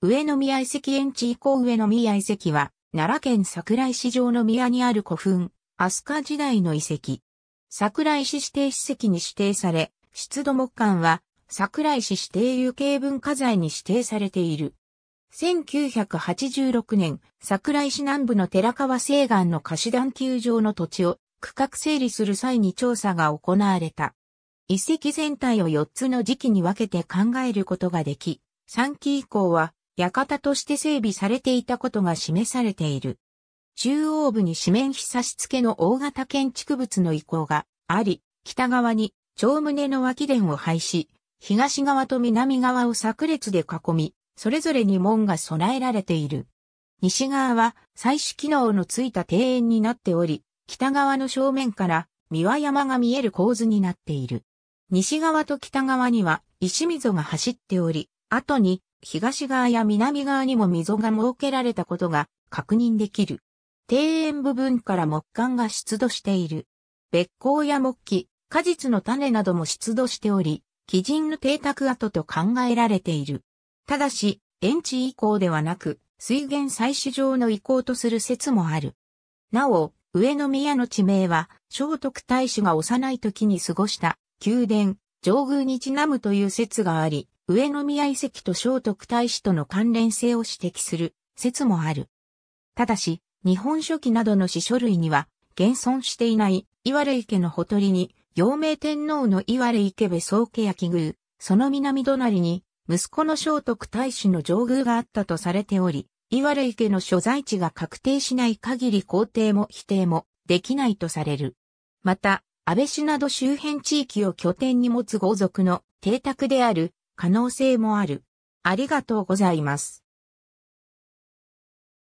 上宮遺跡園地以降上宮遺跡は、奈良県桜井市上の宮にある古墳、飛鳥時代の遺跡。桜井市指定史跡に指定され、出土木管は、桜井市指定有形文化財に指定されている。1986年、桜井市南部の寺川西岸の貸し団球場の土地を区画整理する際に調査が行われた。遺跡全体を4つの時期に分けて考えることができ、3期以降は館として整備されていたことが示されている。中央部に四面差し付けの大型建築物の遺構があり、北側に長宗の脇殿を廃止、東側と南側を炸裂で囲み、それぞれに門が備えられている。西側は採取機能のついた庭園になっており、北側の正面から三輪山が見える構図になっている。西側と北側には石溝が走っており、後に東側や南側にも溝が設けられたことが確認できる。庭園部分から木管が出土している。別光や木器、果実の種なども出土しており、基人の邸宅跡と考えられている。ただし、園地移行ではなく、水源採取場の移行とする説もある。なお、上宮の地名は、聖徳太子が幼い時に過ごした宮殿、上宮にちなむという説があり、上宮遺跡と聖徳太子との関連性を指摘する説もある。ただし、日本書紀などの史書類には、現存していない、岩手池のほとりに、陽明天皇の岩手池部宗家奇宮、その南隣に、息子の聖徳太子の上宮があったとされており、岩手家の所在地が確定しない限り皇帝も否定もできないとされる。また、安倍氏など周辺地域を拠点に持つ豪族の邸宅である可能性もある。ありがとうございます。